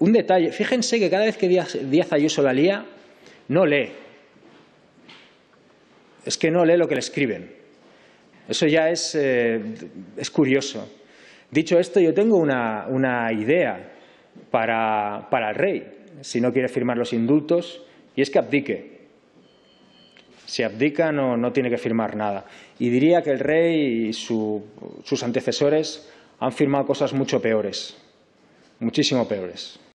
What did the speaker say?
Un detalle, fíjense que cada vez que Díaz, Ayuso la lía, no lee. Es que no lee lo que le escriben. Eso ya es, eh, es curioso. Dicho esto, yo tengo una, una idea para, para, el rey, si no quiere firmar los indultos, y es que abdique. Si abdica, no, no tiene que firmar nada. Y diría que el rey y sus antecesores han firmado cosas mucho peores, muchísimo peores.